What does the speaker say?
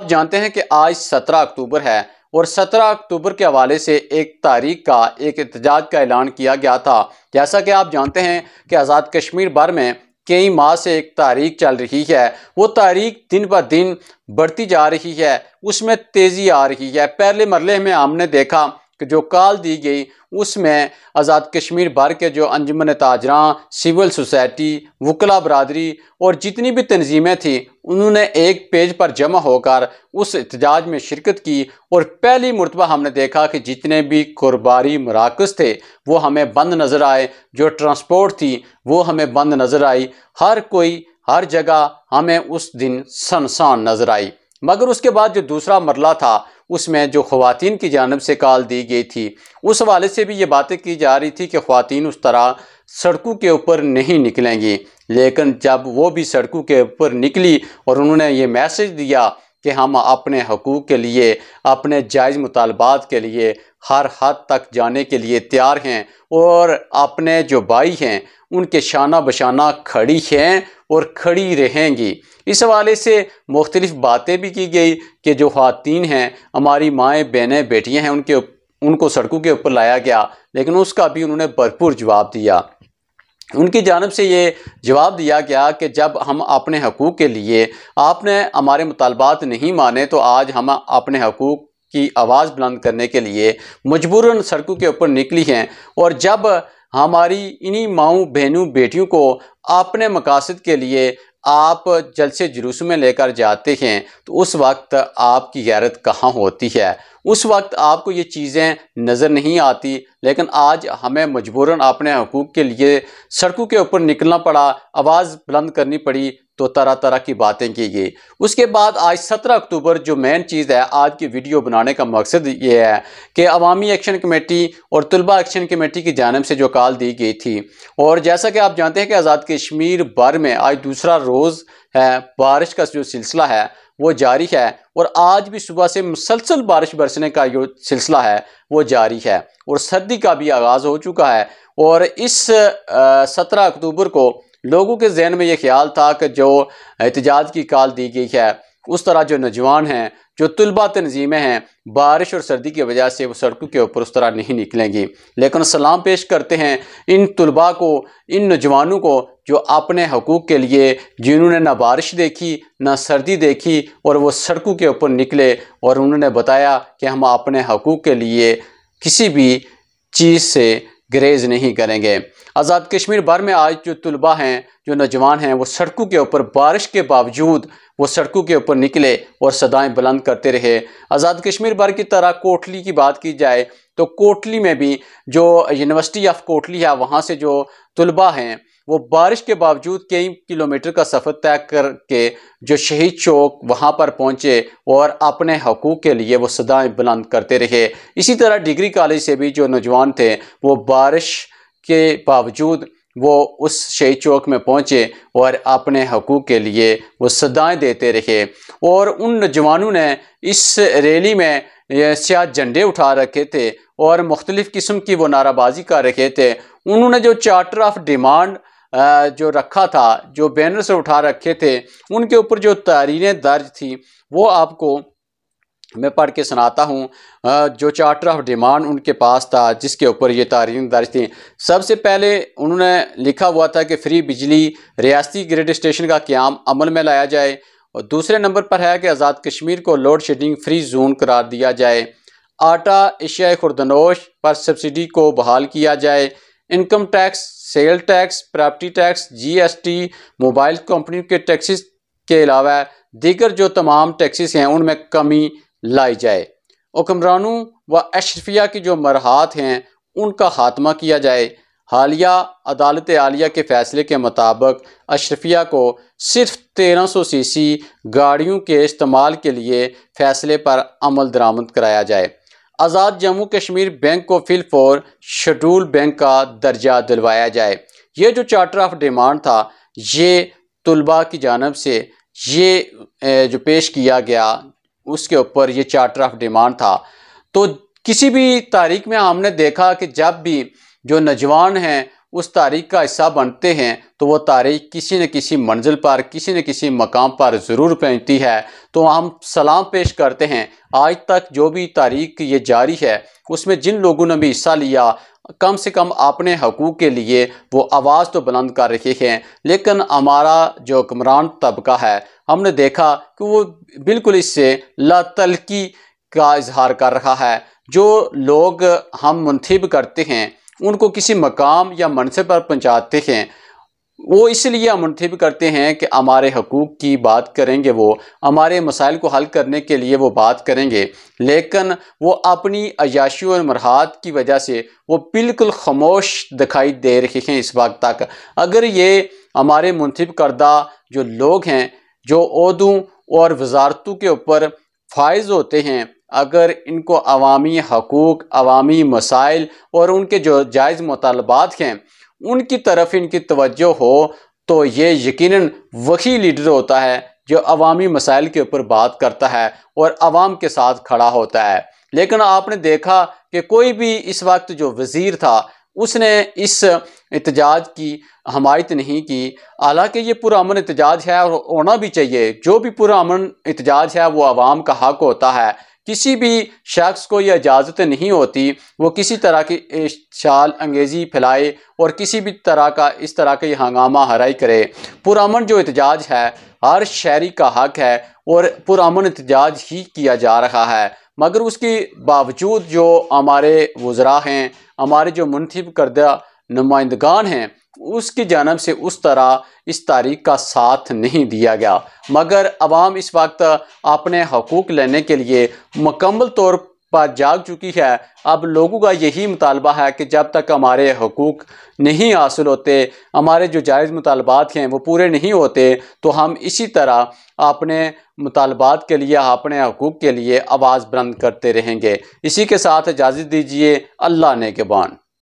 आप जानते हैं कि आज 17 अक्टूबर है और 17 अक्टूबर के हवाले से एक तारीख का एक एहतजाज का ऐलान किया गया था जैसा कि आप जानते हैं कि आज़ाद कश्मीर भर में कई माह से एक तारीख चल रही है वो तारीख दिन ब दिन बढ़ती जा रही है उसमें तेज़ी आ रही है पहले मरले में हमने देखा जो कॉल दी गई उसमें आज़ाद कश्मीर भर के जो अंजमन ताजरा सिविल सोसाइटी वकला बरदरी और जितनी भी तनजीमें थीं उन्होंने एक पेज पर जमा होकर उस एहतजाज में शिरकत की और पहली मरतबा हमने देखा कि जितने भी कुरबारी मराकज़ थे वो हमें बंद नज़र आए जो ट्रांसपोर्ट थी वो हमें बंद नज़र आई हर कोई हर जगह हमें उस दिन सनसान नज़र आई मगर उसके बाद जो दूसरा मरला था उसमें जो खुवान की जानब से कॉल दी गई थी उस हवाले से भी ये बातें की जा रही थी कि खुवान उस तरह सड़कों के ऊपर नहीं निकलेंगी लेकिन जब वो भी सड़कों के ऊपर निकली और उन्होंने ये मैसेज दिया कि हम अपने हकूक़ के लिए अपने जायज़ मुतालबात के लिए हर हद तक जाने के लिए तैयार हैं और अपने जो भाई हैं उनके शाना बशाना खड़ी हैं और खड़ी रहेंगी इस हवाले से मुख्तलिफ़ बातें भी की गई कि जो ख़वातीन हैं हमारी माएँ बहनें बेटियाँ हैं उनके उनको सड़कों के ऊपर लाया गया लेकिन उसका भी उन्होंने भरपूर जवाब दिया उनकी जानब से ये जवाब दिया गया कि जब हम अपने हकूक़ के लिए आपने हमारे मुतालबात नहीं माने तो आज हम अपने हकूक़ की आवाज़ बुलंद करने के लिए मजबूरन सड़कों के ऊपर निकली हैं और जब हमारी इन्हीं माओ बहनों बेटियों को अपने मकासद के लिए आप जलसे जुलूस में लेकर जाते हैं तो उस वक्त आपकी गैरत कहाँ होती है उस वक्त आपको ये चीज़ें नज़र नहीं आती लेकिन आज हमें मजबूरन अपने हकूक़ के लिए सड़कों के ऊपर निकलना पड़ा आवाज़ बुलंद करनी पड़ी तो तरह तरह की बातें की गई उसके बाद आज सत्रह अक्टूबर जो मेन चीज़ है आज की वीडियो बनाने का मकसद ये है कि अवामी एक्शन कमेटी और तलबा एक्शन कमेटी की जानब से जो कॉल दी गई थी और जैसा कि आप जानते हैं कि आज़ाद कश्मीर भर में आज दूसरा रोज़ है बारिश का जो सिलसिला है वो जारी है और आज भी सुबह से मुसलसल बारिश बरसने का जो सिलसिला है वो जारी है और सर्दी का भी आगाज़ हो चुका है और इस सत्रह अक्टूबर को लोगों के जहन में ये ख्याल था कि जो एहतजाज की काल दी गई है उस तरह जो नौजवान हैं जो तलबा तनजीमें हैं बारिश और सर्दी की वजह से वो सड़कों के ऊपर उस तरह नहीं निकलेंगी लेकिन सलाम पेश करते हैं इन तलबा को इन नौजवानों को जो अपने हकूक़ के लिए जिन्होंने ना बारिश देखी ना सर्दी देखी और वो सड़कों के ऊपर निकले और उन्होंने बताया कि हम अपने हकूक़ के लिए किसी भी चीज़ से ग्रेज नहीं करेंगे आज़ाद कश्मीर भर में आज जो तलबा हैं जो नौजवान हैं वो सड़कों के ऊपर बारिश के बावजूद वो सड़कों के ऊपर निकले और सदाएं बुलंद करते रहे आज़ाद कश्मीर भर की तरह कोटली की बात की जाए तो कोटली में भी जो यूनिवर्सिटी ऑफ कोटली है वहाँ से जो तलबा हैं वो बारिश के बावजूद कई किलोमीटर का सफ़र तय करके जो शहीद चौक वहाँ पर पहुँचे और अपने हकूक़ के लिए वो सदाएं बुलंद करते रहे इसी तरह डिग्री कॉलेज से भी जो नौजवान थे वो बारिश के बावजूद वो उस शहीद चौक में पहुँचे और अपने हकूक़ के लिए वो सदाएं देते रहे और उन नौजवानों ने इस रैली में सियाह झंडे उठा रखे थे और मुख्तलिफ़ किस्म की वो नाराबाजी कर रखे थे उन्होंने जो चार्टर ऑफ डिमांड जो रखा था जो बैनर से उठा रखे थे उनके ऊपर जो तहरीरें दर्ज थी वो आपको मैं पढ़ के सुनाता हूँ जो चार्टर ऑफ डिमांड उनके पास था जिसके ऊपर ये तारीन दर्ज थी सबसे पहले उन्होंने लिखा हुआ था कि फ्री बिजली रियासती ग्रेड स्टेशन का क्याम अमल में लाया जाए और दूसरे नंबर पर है कि आज़ाद कश्मीर को लोड शेडिंग फ्री जोन करार दिया जाए आटा एशिया खुर्दनोश पर सब्सिडी को बहाल किया जाए income tax sale tax property tax GST mobile company के टैक्सेस के अलावा दीगर जो तमाम टैक्सेस हैं उनमें कमी लाई जाए हुक्मरानों व अशरफिया की जो मरहत हैं उनका खात्मा किया जाए हालिया अदालत आलिया के फ़ैसले के मुताबिक अशरफिया को सिर्फ तेरह सौ सी सी गाड़ियों के इस्तेमाल के लिए फ़ैसले पर अमल दरामद कराया जाए आज़ाद जम्मू कश्मीर बैंक को फिल फॉर शेड्यूल बैंक का दर्जा दिलवाया जाए ये जो चार्टर ऑफ डिमांड था ये तलबा की जानब से ये जो पेश किया गया उसके ऊपर ये चार्टर ऑफ डिमांड था तो किसी भी तारीख में हमने देखा कि जब भी जो नौजवान हैं उस तारीख का हिस्सा बनते हैं तो वो तारीख किसी न किसी मंजिल पर किसी न किसी मकाम पर ज़रूर पहुँचती है तो हम सलाम पेश करते हैं आज तक जो भी तारीख ये जारी है उसमें जिन लोगों ने भी हिस्सा लिया कम से कम अपने हकूक़ के लिए वो आवाज़ तो बुलंद कर रहे हैं लेकिन हमारा जो हुक्मरान तबका है हमने देखा कि वो बिल्कुल इससे लातलकी का इजहार कर रहा है जो लोग हम मुंतब करते हैं उनको किसी मकाम या मनसे पर पहुँचाते हैं वो इसलिए मुंतब करते हैं कि हमारे हकूक़ की बात करेंगे वो हमारे मसाइल को हल करने के लिए वो बात करेंगे लेकिन वो अपनी अयाशी और मरहत की वजह से वो बिल्कुल खामोश दिखाई दे रहे हैं इस वक्त तक अगर ये हमारे मुंतब करदा जो लोग हैं जो उदू और वजारतों के ऊपर फायज़ होते हैं अगर इनको अवामी हकूक़ अवामी मसाइल और उनके जो जायज़ मुतालबात हैं उनकी तरफ इनकी तवज्जो हो तो ये यकीन वही लीडर होता है जो अवामी मसाइल के ऊपर बात करता है और आवाम के साथ खड़ा होता है लेकिन आपने देखा कि कोई भी इस वक्त जो वज़ीर था उसने इस एहतजाज की हमायत नहीं की हालांकि ये अमन एहतजाज है और होना भी चाहिए जो भी पुरान एहतजाज है वो आवाम का हक होता है किसी भी शख्स को यह इजाज़त नहीं होती वो किसी तरह की शाल अंगेज़ी फैलाए और किसी भी तरह का इस तरह का हंगामा हराई करे पुरान जो एहतजाज है हर शहरी का हक है और पुरान एहतजाज ही किया जा रहा है मगर उसके बावजूद जो हमारे वज़रा हैं हमारे जो मुनतब करदा नुमाइंदगान हैं उसकी जानब से उस तरह इस तारीख का साथ नहीं दिया गया मगर आवाम इस वक्त अपने हकूक़ लेने के लिए मकम्मल तौर पर जाग चुकी है अब लोगों का यही मुतालबा है कि जब तक हमारे हकूक़ नहीं हासिल होते हमारे जो जायज़ मुतालबात हैं वो पूरे नहीं होते तो हम इसी तरह अपने मुतालबात के लिए अपने हकूक़ के लिए आवाज़ बुलंद करते रहेंगे इसी के साथ इजाज़त दीजिए अल्लाह ने के बान